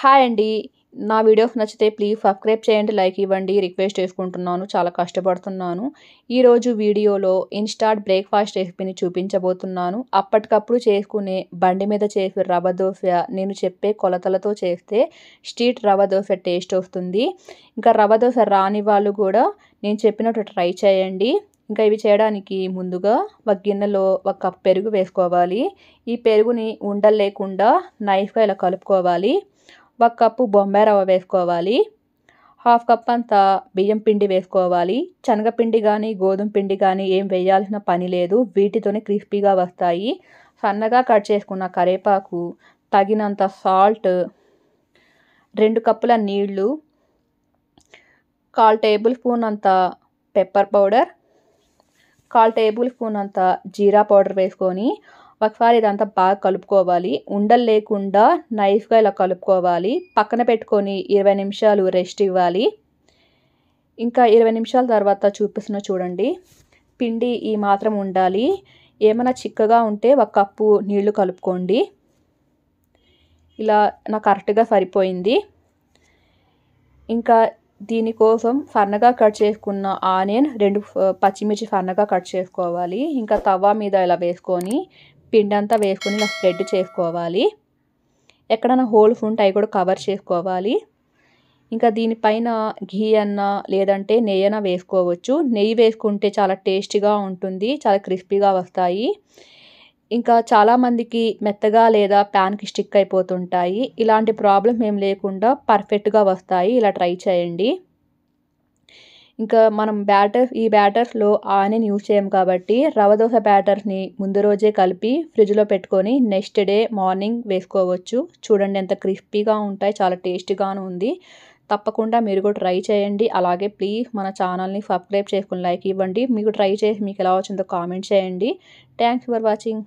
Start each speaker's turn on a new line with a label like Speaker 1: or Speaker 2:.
Speaker 1: hi అండి నా videos నచ్చితే ప్లీజ్ సబ్స్క్రైబ్ చేయండి లైక్ ఇవ్వండి రిక్వెస్ట్ చేసుకుంటున్నాను చాలా కష్టపడుతున్నాను ఈరోజు వీడియోలో ఇన్స్టాట్ బ్రేక్ఫాస్ట్ రెసిపీని చూపించబోతున్నాను అప్పటికప్పుడు చేసుకునే బండి మీద చేసే రవ దోశ నేను చెప్పే కొలతలతో చేస్తే స్ట్రీట్ రవ దోశ టేస్ట్ వస్తుంది ఇంకా రవ దోశ రాని వాళ్ళు కూడా నేను చెప్పినట్టు ట్రై చేయండి ఇంకా ఇవి చేయడానికి ముందుగా ఒక గిన్నెలో ఒక కప్ పెరుగు వేసుకోవాలి ఈ పెరుగుని ఉండలేకుండా నైఫ్గా ఇలా కలుపుకోవాలి ఒక కప్పు బొంబాయి రవ్వ వేసుకోవాలి హాఫ్ కప్ అంత బియ్యం పిండి వేసుకోవాలి శనగపిండి కానీ గోధుమ పిండి కానీ ఏం వేయాల్సిన పని లేదు వీటితోనే క్రిస్పీగా వస్తాయి సన్నగా కట్ చేసుకున్న కరేపాకు తగినంత సాల్ట్ రెండు కప్పుల నీళ్లు కాల్ టేబుల్ స్పూన్ అంత పెప్పర్ పౌడర్ కాల్ టేబుల్ స్పూన్ అంత జీరా పౌడర్ వేసుకొని ఒకసారి ఇదంతా బాగా కలుపుకోవాలి ఉండలు లేకుండా నైఫ్గా ఇలా కలుపుకోవాలి పక్కన పెట్టుకొని ఇరవై నిమిషాలు రెస్ట్ ఇవ్వాలి ఇంకా ఇరవై నిమిషాల తర్వాత చూపిస్తున్న చూడండి పిండి ఈ మాత్రం ఉండాలి ఏమైనా చిక్కగా ఉంటే ఒక కప్పు నీళ్లు కలుపుకోండి ఇలా నా కరెక్ట్గా సరిపోయింది ఇంకా దీనికోసం సన్నగా కట్ చేసుకున్న ఆనియన్ రెండు పచ్చిమిర్చి సన్నగా కట్ చేసుకోవాలి ఇంకా తవ్వా మీద ఇలా వేసుకొని పిండి అంతా వేసుకొని ఇలా స్ప్రెడ్ చేసుకోవాలి ఎక్కడైనా హోల్స్ ఉంటే అవి కూడా కవర్ చేసుకోవాలి ఇంకా దీనిపైన ఘీ అన్న లేదంటే నెయ్యి అన్న వేసుకోవచ్చు నెయ్యి వేసుకుంటే చాలా టేస్టీగా ఉంటుంది చాలా క్రిస్పీగా వస్తాయి ఇంకా చాలామందికి మెత్తగా లేదా ప్యాన్కి స్టిక్ అయిపోతుంటాయి ఇలాంటి ప్రాబ్లం ఏం లేకుండా పర్ఫెక్ట్గా వస్తాయి ఇలా ట్రై చేయండి ఇంకా మనం బ్యాటర్ ఈ బ్యాటర్స్లో ఆనియన్ యూజ్ చేయం కాబట్టి రవ దోశ బ్యాటర్స్ని ముందు రోజే కలిపి ఫ్రిడ్జ్లో పెట్టుకొని నెక్స్ట్ డే మార్నింగ్ వేసుకోవచ్చు చూడండి ఎంత క్రిస్పీగా ఉంటాయి చాలా టేస్టీగాను ఉంది తప్పకుండా మీరు కూడా ట్రై చేయండి అలాగే ప్లీజ్ మన ఛానల్ని సబ్స్క్రైబ్ చేసుకుని లైక్ ఇవ్వండి మీకు ట్రై చేసి మీకు ఎలా వచ్చిందో కామెంట్ చేయండి థ్యాంక్స్ ఫర్ వాచింగ్